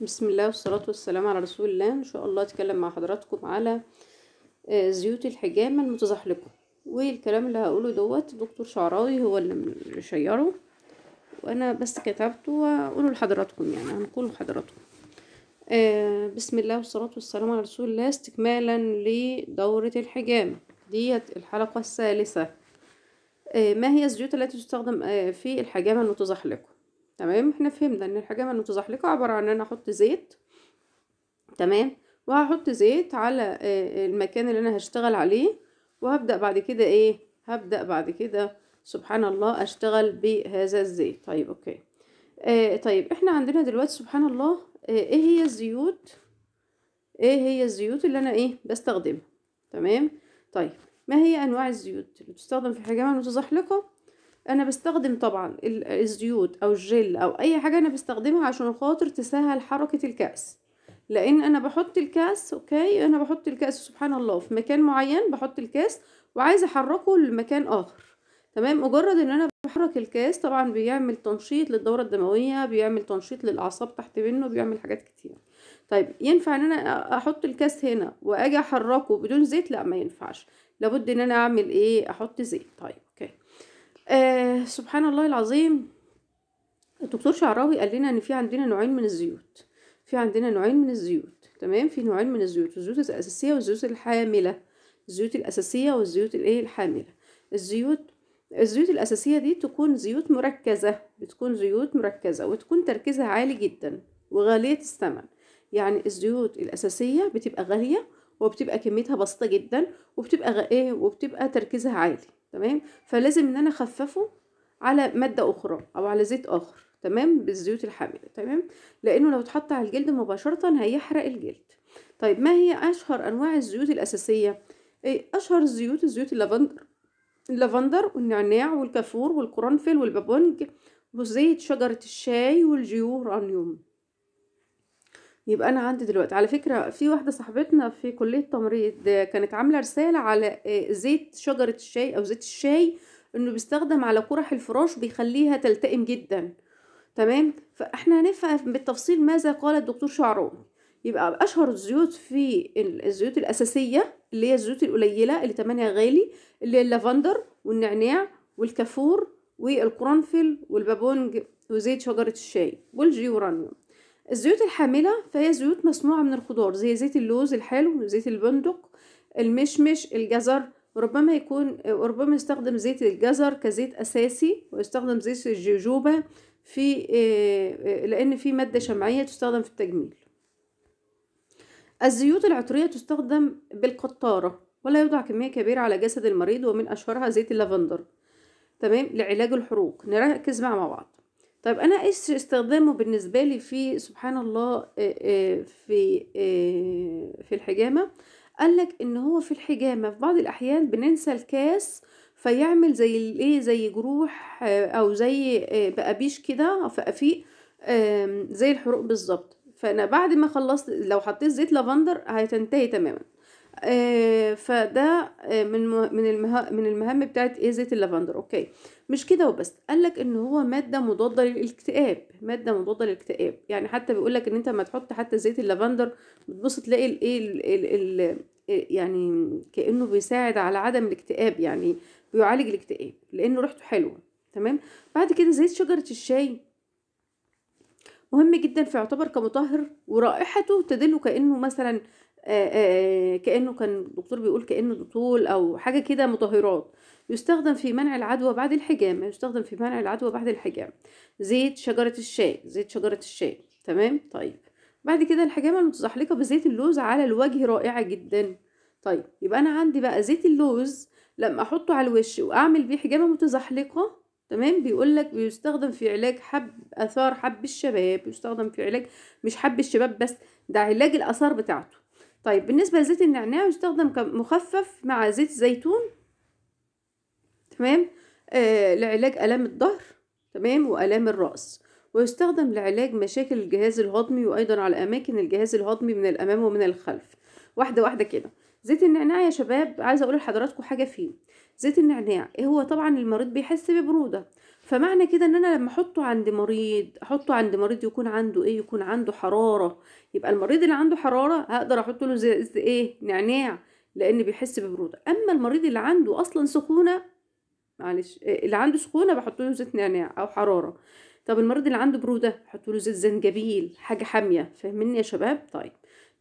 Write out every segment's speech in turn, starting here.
بسم الله والصلاة والسلام على رسول الله ان شاء الله اتكلم مع حضراتكم على آه، زيوت الحجامة المتزحلقة والكلام اللي هقوله دوت دكتور شعراوي هو اللي مشيره وانا بس كتبته واقوله لحضراتكم يعني هنقوله لحضراتكم آه، بسم الله والصلاة والسلام على رسول الله استكمالا لدورة الحجامة ديت الحلقة الثالثة آه، ما هي الزيوت التي تستخدم في الحجامة المتزحلقة تمام احنا فهمنا ان الحجامة المتزحلقة عبارة عن ان انا احط زيت تمام وهحط زيت على آه، المكان اللي انا هشتغل عليه وهبدأ بعد كده ايه هبدأ بعد كده سبحان الله اشتغل بهذا الزيت طيب اوكي آه طيب احنا عندنا دلوقتي سبحان الله آه ايه هي الزيوت ايه هي الزيوت اللي انا ايه بستخدمها تمام طيب ما هي انواع الزيوت اللي بتستخدم في الحجامة المتزحلقة انا بستخدم طبعا الزيوت او الجل او اي حاجه انا بستخدمها عشان خاطر تسهل حركه الكاس لان انا بحط الكاس اوكي انا بحط الكاس سبحان الله في مكان معين بحط الكاس وعايزه احركه لمكان اخر تمام مجرد ان انا بحرك الكاس طبعا بيعمل تنشيط للدوره الدمويه بيعمل تنشيط للاعصاب تحت منه بيعمل حاجات كتير طيب ينفع ان انا احط الكاس هنا واجي احركه بدون زيت لا ما ينفعش لابد ان انا اعمل ايه احط زيت طيب اوكي آه سبحان الله العظيم الدكتور شعراوي قال لنا ان في عندنا نوعين من الزيوت في عندنا نوعين من الزيوت تمام في نوعين من الزيوت الزيوت الاساسيه والزيوت الحامله الزيوت الاساسيه والزيوت الايه الحامله الزيوت الزيوت الاساسيه دي تكون زيوت مركزه بتكون زيوت مركزه وتكون تركيزها عالي جدا وغاليه الثمن يعني الزيوت الاساسيه بتبقى غاليه وبتبقى كميتها بسيطه جدا وبتبقى ايه وبتبقى تركيزها عالي تمام فلازم ان انا اخففه على ماده اخرى او على زيت اخر تمام بالزيوت الحامله تمام لانه لو اتحط على الجلد مباشره هيحرق الجلد طيب ما هي اشهر انواع الزيوت الاساسيه ايه اشهر الزيوت الزيوت اللافندر اللافندر والنعناع والكافور والقرنفل والبابونج وزيت شجره الشاي والجيورانيوم يبقى انا عندي دلوقتي على فكره في واحده صاحبتنا في كليه تمريض كانت عامله رساله على آه، زيت شجره الشاي او زيت الشاي انه بيستخدم على قرح الفراش بيخليها تلتئم جدا تمام فاحنا هنفهم بالتفصيل ماذا قال الدكتور شعراوي يبقى اشهر الزيوت في الزيوت الاساسيه اللي هي الزيوت القليله اللي تمنها غالي اللي هي اللافندر والنعناع والكافور والقرنفل والبابونج وزيت شجره الشاي والجيورانيوم الزيوت الحاملة فهي زيوت مصنوعة من الخضار زي زيت اللوز الحلو زيت البندق المشمش الجزر وربما يكون وربما يستخدم زيت الجزر كزيت أساسي ويستخدم زيت الجوجوبا في آه، آه، لأن في مادة شمعية تستخدم في التجميل الزيوت العطرية تستخدم بالقطارة ولا يوضع كمية كبيرة على جسد المريض ومن أشهرها زيت اللافندر تمام لعلاج الحروق نركز مع بعض طيب انا ايش استخدامه بالنسبه لي في سبحان الله في في الحجامه قال لك ان هو في الحجامه في بعض الاحيان بننسى الكاس فيعمل زي الايه زي جروح آه، او زي بقبيش كده في آمم، زي الحروق بالظبط فانا بعد ما خلصت لو حطيت زيت لافندر هتنتهي تماما آه، فده آه، من من من المهام بتاعت ايه زيت اللافندر اوكي مش كده وبس قال لك ان هو ماده مضاده للاكتئاب ماده مضاده للاكتئاب يعني حتى بيقول لك ان انت ما تحط حتى زيت اللافندر بتبص تلاقي الايه إيه يعني كانه بيساعد على عدم الاكتئاب يعني بيعالج الاكتئاب لانه ريحته حلوه تمام بعد كده زيت شجره الشاي مهم جدا فيعتبر كمطهر ورائحته تدل كانه مثلا آه، آه، آه، كانه كان الدكتور بيقول كانه طول او حاجه كده مطهرات يستخدم في منع العدوى بعد الحجامه يستخدم في منع العدوى بعد الحجامه زيت شجره الشاي زيت شجره الشاي تمام طيب بعد كده الحجامه المتزحلقه بزيت اللوز على الوجه رائعه جدا طيب يبقى انا عندي بقى زيت اللوز لما احطه على الوش واعمل بيه حجامه متزحلقه تمام بيقول لك بيستخدم في علاج حب اثار حب الشباب يستخدم في علاج مش حب الشباب بس ده علاج الاثار بتاعته طيب بالنسبة لزيت النعناع يستخدم كمخفف مع زيت الزيتون تمام آه لعلاج آلام الظهر تمام وآلام الرأس ويستخدم لعلاج مشاكل الجهاز الهضمي وأيضا على أماكن الجهاز الهضمي من الأمام ومن الخلف واحدة واحدة كده زيت النعناع يا شباب عايزه اقول لحضراتكم حاجه فيه زيت النعناع إيه هو طبعا المريض بيحس ببروده فمعنى كده ان انا لما احطه عند مريض احطه عند مريض يكون عنده ايه يكون عنده حراره يبقى المريض اللي عنده حراره هقدر احط له زي, زي ايه نعناع لان بيحس ببروده اما المريض اللي عنده اصلا سخونه معلش إيه، اللي عنده سخونه بحط له زيت نعناع او حراره طب المريض اللي عنده بروده احط له زيت زنجبيل حاجه حاميه فاهمني يا شباب طيب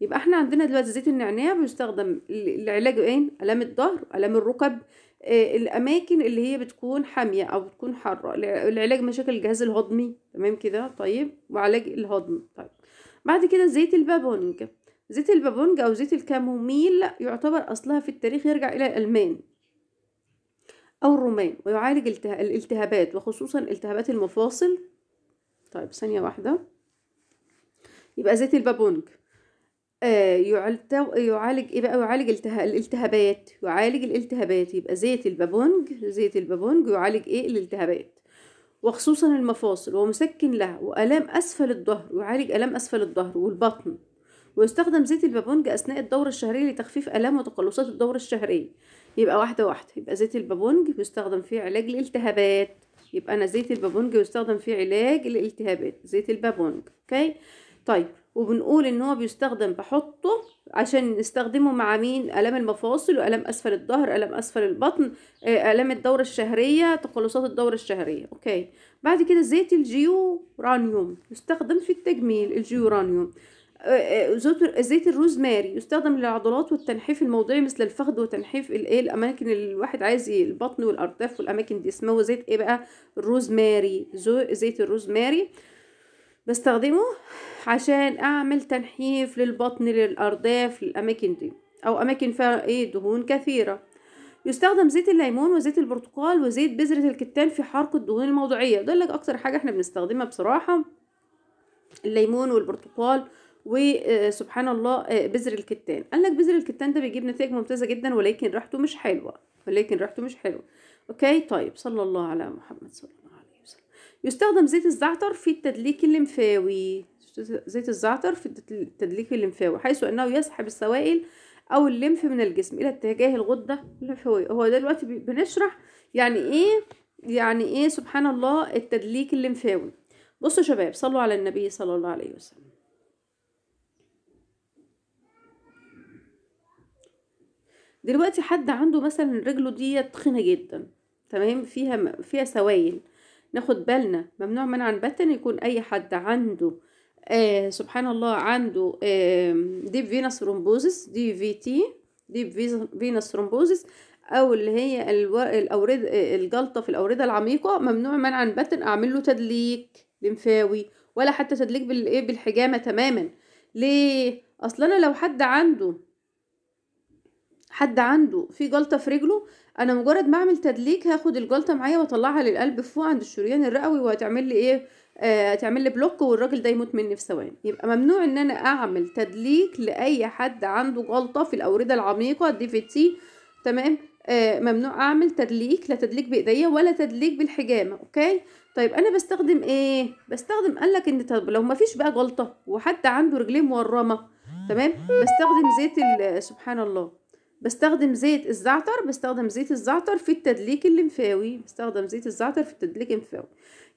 يبقى احنا عندنا دلوقتي زيت النعناع بيستخدم لعلاج ايه الام الظهر الام الركب آه الاماكن اللي هي بتكون حاميه او بتكون حاره لعلاج مشاكل الجهاز الهضمي تمام كده طيب وعلاج الهضم طيب بعد كده زيت البابونج زيت البابونج او زيت الكاموميل يعتبر اصلها في التاريخ يرجع الى الالمان او الرومان ويعالج الالتهابات وخصوصا التهابات المفاصل طيب ثانيه واحده يبقى زيت البابونج آه، يعالج ايه بقى يعالج الالتهابات يعالج الالتهابات يبقى زيت البابونج زيت البابونج يعالج ايه الالتهابات وخصوصا المفاصل ومسكن لها وآلام أسفل الظهر يعالج آلام أسفل الظهر والبطن ويستخدم زيت البابونج أثناء الدورة الشهرية لتخفيف آلام وتقلصات الدورة الشهرية يبقى واحدة واحدة يبقى زيت البابونج بيستخدم في علاج الالتهابات يبقى أنا زيت البابونج بيستخدم في علاج الالتهابات زيت البابونج أوكي طيب وبنقول ان هو بيستخدم بحطه عشان نستخدمه مع مين الام المفاصل والام اسفل الظهر الام اسفل البطن آه، الام الدوره الشهريه تقلصات الدوره الشهريه اوكي بعد كده زيت الجيورانيوم يستخدم في التجميل الجيورانيوم آه، آه، زيت الروزماري يستخدم للعضلات والتنحيف الموضعي مثل الفخذ وتنحيف الايه الاماكن اللي الواحد عايز البطن والارداف والاماكن دي اسمه زيت ايه بقى الروزماري زيت الروزماري بستخدمه عشان اعمل تنحيف للبطن للارداف للاماكن دي او اماكن فيها ايه دهون كثيره يستخدم زيت الليمون وزيت البرتقال وزيت بذره الكتان في حرق الدهون الموضعيه ده لك اكتر حاجه احنا بنستخدمها بصراحه الليمون والبرتقال وسبحان آه، الله آه، بذر الكتان قال لك بذر الكتان ده بيجيب نتائج ممتازه جدا ولكن ريحته مش حلوه ولكن ريحته مش حلوه اوكي طيب صلى الله على محمد صلى الله يستخدم زيت الزعتر في التدليك الليمفاوي زيت الزعتر في التدليك الليمفاوي حيث انه يسحب السوائل او الليمف من الجسم الى اتجاه الغده الليمفاويه هو دلوقتي بنشرح يعني ايه يعني ايه سبحان الله التدليك الليمفاوي بصوا يا شباب صلوا على النبي صلى الله عليه وسلم دلوقتي حد عنده مثلا رجله ديت تخينه جدا تمام فيها فيها سوائل ناخد بالنا ممنوع منعا باتن يكون اي حد عنده آه سبحان الله عنده آه ديب فينس رومبوزس دي في تي ديب فينس ثرومبوزس او اللي هي الاورد الجلطه في الاورده العميقه ممنوع منعا باتن اعمل له تدليك لمفاوي ولا حتى تدليك بالايه بالحجامه تماما ليه اصل انا لو حد عنده حد عنده في جلطه في رجله انا مجرد ما اعمل تدليك هاخد الجلطه معايا واطلعها للقلب فوق عند الشريان الرئوي وهتعمل لي ايه آه، هتعمل لي بلوك والراجل ده يموت مني في ثواني يبقى ممنوع ان انا اعمل تدليك لاي حد عنده جلطه في الاورده العميقه دي في تي تمام آه ممنوع اعمل تدليك لا تدليك بايديا ولا تدليك بالحجامه اوكي طيب انا بستخدم ايه بستخدم قالك ان طب لو مفيش بقى جلطه وحد عنده رجليه مورمه تمام بستخدم زيت سبحان الله بستخدم زيت الزعتر بستخدم زيت الزعتر في التدليك الليمفاوي بستخدم زيت الزعتر في التدليك الليمفاوي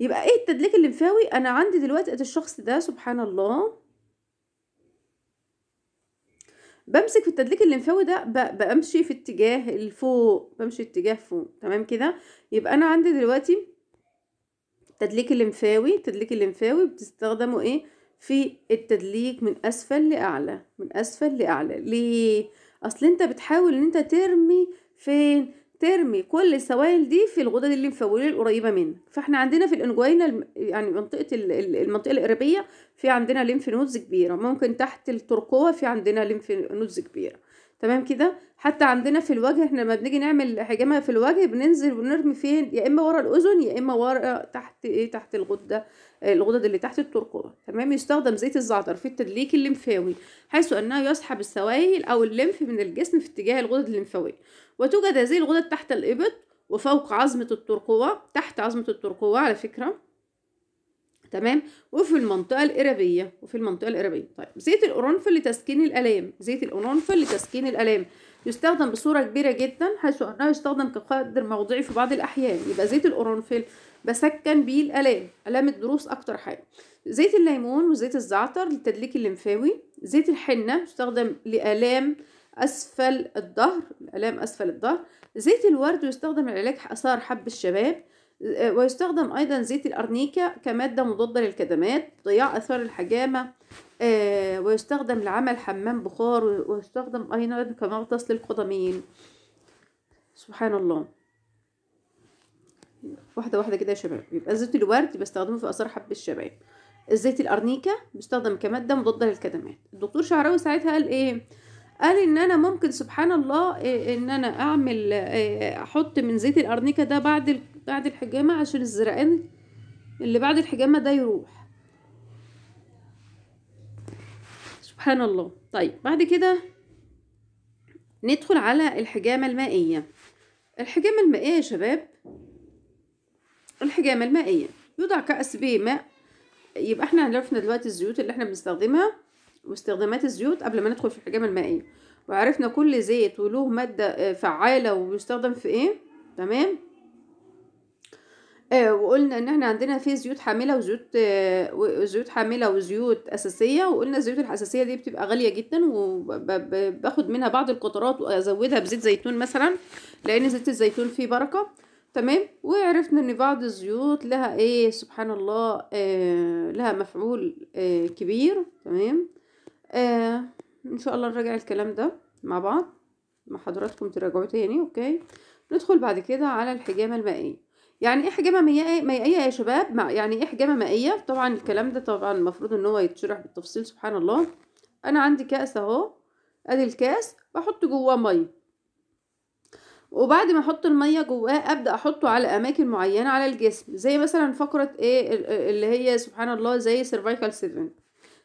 يبقى ايه التدليك الليمفاوي انا عندي دلوقتي الشخص ده سبحان الله بمسك في التدليك الليمفاوي ده بمشي في اتجاه الفوق بمشي اتجاه فوق تمام كده يبقى انا عندي دلوقتي التدليك الليمفاوي التدليك الليمفاوي بتستخدمه ايه في التدليك من اسفل لاعلى من اسفل لاعلى ليه اصل انت بتحاول ان انت ترمي فين ترمي كل السوائل دي في الغدد الليمفاويه القريبه منك فاحنا عندنا في الانجوينا يعني منطقه المنطقه القريبيه في عندنا ليمف نودز كبيره ممكن تحت الترقوه في عندنا ليمف نودز كبيره تمام كده حتى عندنا في الوجه احنا لما بنيجي نعمل حجامه في الوجه بننزل ونرمي فين يا اما ورا الاذن يا اما ورا تحت ايه تحت الغده آه، الغدد اللي تحت الترقوه تمام يستخدم زيت الزعتر في التدليك الليمفاوي حيث انه يسحب السوائل او الليمف من الجسم في اتجاه الغدد الليمفاويه وتوجد هذه الغدد تحت الابط وفوق عظمه الترقوه تحت عظمه الترقوه على فكره تمام وفي المنطقة القربية وفي المنطقة القربية طيب زيت القرنفل لتسكين الآلام زيت القرنفل لتسكين الآلام يستخدم بصورة كبيرة جدا حيث أنه يستخدم كقدر موضعي في بعض الأحيان يبقى زيت القرنفل بسكن بيه الآلام آلام الضروس أكتر حاجة زيت الليمون وزيت الزعتر للتدليك الليمفاوي زيت الحنة يستخدم لآلام أسفل الظهر الآلام أسفل الظهر زيت الورد يستخدم لعلاج آثار حب الشباب آه، ويستخدم أيضا زيت الأرنيكا كمادة مضادة للكدمات ضياع آثار الحجامة آه، ويستخدم لعمل حمام بخار ويستخدم أيضا كمغطس للقدمين سبحان الله واحدة واحدة كده يا شباب يبقى زيت الورد بستخدمه في آثار حب الشباب زيت الأرنيكا بيستخدم كمادة مضادة للكدمات الدكتور شعراوي ساعتها قال إيه قال ان انا ممكن سبحان الله آه، ان انا اعمل احط من زيت الارنيكا ده بعد بعد الحجامة عشان الزرقان اللي بعد الحجامة ده يروح سبحان الله طيب بعد كده ندخل على الحجامة المائية الحجامة المائية يا شباب الحجامة المائية يوضع كأس بيه ماء يبقى احنا عرفنا دلوقتي الزيوت اللي احنا بنستخدمها واستخدامات الزيوت قبل ما ندخل في الحجامة المائية وعرفنا كل زيت وله مادة آه، فعالة وبيستخدم في ايه تمام آه وقلنا ان احنا عندنا في زيوت حامله وزيوت آه زيوت حامله وزيوت اساسيه وقلنا الزيوت الاساسيه دي بتبقى غاليه جدا وباخد منها بعض القطرات وازودها بزيت زيتون مثلا لان زيت الزيتون فيه بركه تمام وعرفنا ان بعض الزيوت لها ايه سبحان الله آه لها مفعول آه كبير تمام آه ان شاء الله نراجع الكلام ده مع بعض مع حضراتكم تراجعوه تاني اوكي ندخل بعد كده على الحجامه المائيه يعني ايه حجامه مائيه يا شباب يعني ايه حجامه مائيه طبعا الكلام ده طبعا المفروض ان هو يتشرح بالتفصيل سبحان الله انا عندي كاس اهو ادي الكاس بحط جواه ميه وبعد ما احط الميه جواه ابدا احطه على اماكن معينه على الجسم زي مثلا فقره ايه اللي هي سبحان الله زي سيرفايكال 7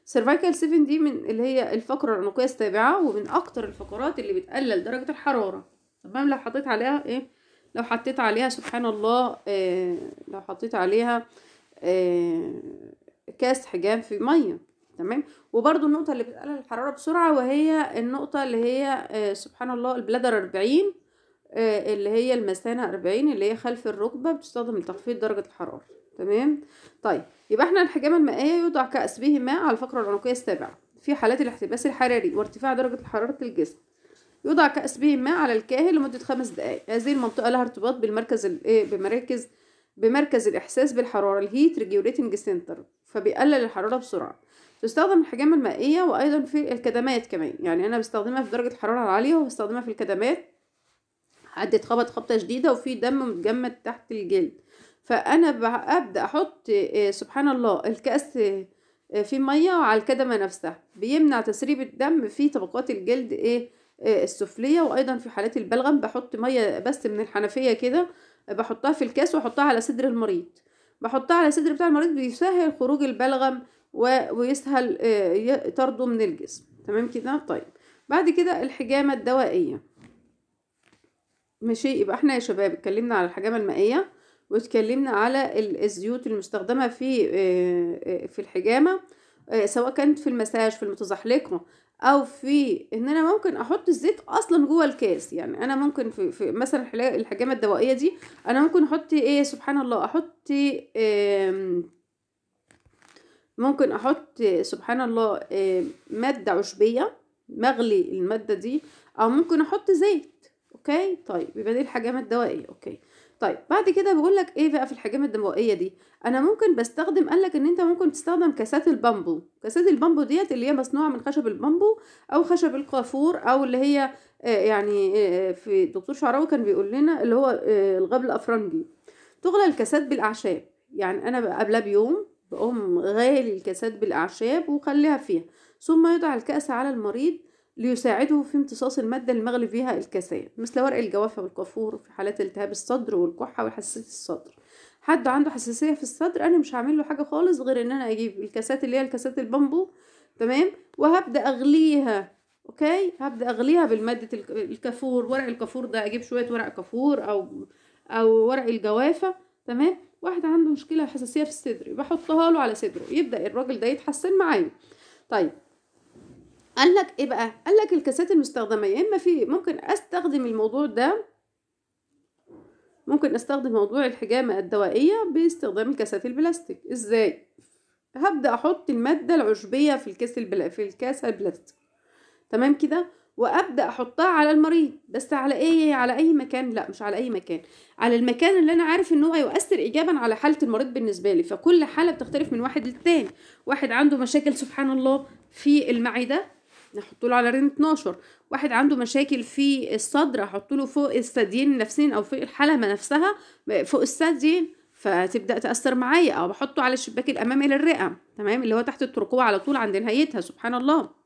سيرفايكال 7 دي من اللي هي الفقره العنقيه السابعه ومن اكتر الفقرات اللي بتقلل درجه الحراره تمام لو حطيت عليها ايه لو حطيت عليها سبحان الله آه لو حطيت عليها آه كاس حجام في ميه تمام وبرده النقطه اللي بتقلل الحراره بسرعه وهي النقطه اللي هي آه سبحان الله البلادر 40 آه، اللي هي المثانه 40 اللي هي خلف الركبه بتستخدم لتخفيض درجه الحراره تمام طيب يبقى احنا الحجامه المائيه يوضع كاس به ماء على الفقره العنقيه السابعه في حالات الاحتباس الحراري وارتفاع درجه حراره الجسم يوضع كأس به ماء على الكاهل لمدة خمس دقائق هذه المنطقة لها ارتباط بالمركز إيه، بمراكز بمركز الإحساس بالحرارة الهيت ريجوليتنج سنتر فبيقلل الحرارة بسرعة تستخدم الحجامة المائية وأيضا في الكدمات كمان يعني أنا بستخدمها في درجة الحرارة العالية وبستخدمها في الكدمات حد خبط خبطة شديدة وفي دم متجمد تحت الجلد فأنا ببدأ أحط إيه، سبحان الله الكأس إيه، في مية على الكدمة نفسها بيمنع تسريب الدم في طبقات الجلد ايه السفليه وايضا في حالات البلغم بحط ميه بس من الحنفيه كده بحطها في الكاس واحطها على صدر المريض بحطها على صدر بتاع المريض بيسهل خروج البلغم ويسهل آه، طرده من الجسم تمام كده طيب بعد كده الحجامه الدوائيه ماشي يبقى احنا يا شباب اتكلمنا على الحجامه المائيه واتكلمنا على الزيوت المستخدمه في آه، آه، في الحجامه آه، سواء كانت في المساج في المتزحلقه او في ان انا ممكن احط الزيت اصلا جوه الكاس يعني انا ممكن في, في مثلا الحجامه الدوائيه دي انا ممكن احط ايه سبحان الله احط ممكن احط سبحان الله ماده عشبيه مغلي الماده دي او ممكن احط زيت اوكي طيب يبقى دي الحجامه الدوائيه اوكي طيب بعد كده بقول لك ايه بقى في الحجامه الدموائيه دي انا ممكن بستخدم قال لك ان انت ممكن تستخدم كاسات البامبو كاسات البامبو ديت اللي هي مصنوعه من خشب البامبو او خشب القافور او اللي هي آه، يعني آه، آه، في دكتور شعراوي كان بيقول لنا اللي هو الغبل الافرنجي تغلى الكاسات بالاعشاب يعني انا قبلها بيوم بقوم غالي الكاسات بالاعشاب وخليها فيها ثم يضع الكأس على المريض ليساعده في امتصاص المادة المغلي فيها الكساد مثل ورق الجوافة والكافور في حالات التهاب الصدر والكحة وحساسية الصدر حد عنده حساسية في الصدر أنا مش هعمل له حاجة خالص غير إن أنا أجيب الكاسات اللي هي الكاسات البامبو تمام وهبدأ أغليها أوكي هبدأ أغليها بالمادة الكافور ورق الكافور ده أجيب شوية ورق كافور أو أو ورق الجوافة تمام واحد عنده مشكلة حساسية في الصدر يبقى له على صدره يبدأ الراجل ده يتحسن معايا طيب قال لك ايه بقى قال لك الكاسات المستخدمه يا اما في ممكن استخدم الموضوع ده ممكن استخدم موضوع الحجامه الدوائيه باستخدام الكاسات البلاستيك ازاي هبدا احط الماده العشبيه في الكاس البلا... في الكاسه البلاستيك تمام كده وابدا احطها على المريض بس على ايه على اي مكان لا مش على اي مكان على المكان اللي انا عارف ان هو هيؤثر ايجابا على حاله المريض بالنسبه لي فكل حاله بتختلف من واحد للتاني واحد عنده مشاكل سبحان الله في المعده هحط له على رين 12 واحد عنده مشاكل في الصدر هحط له فوق الثديين نفسين او فوق الحلمه نفسها فوق الثديين فتبدا تاثر معايا او بحطه على الشباك الامامي للرئه تمام اللي هو تحت الترقوه على طول عند نهايتها سبحان الله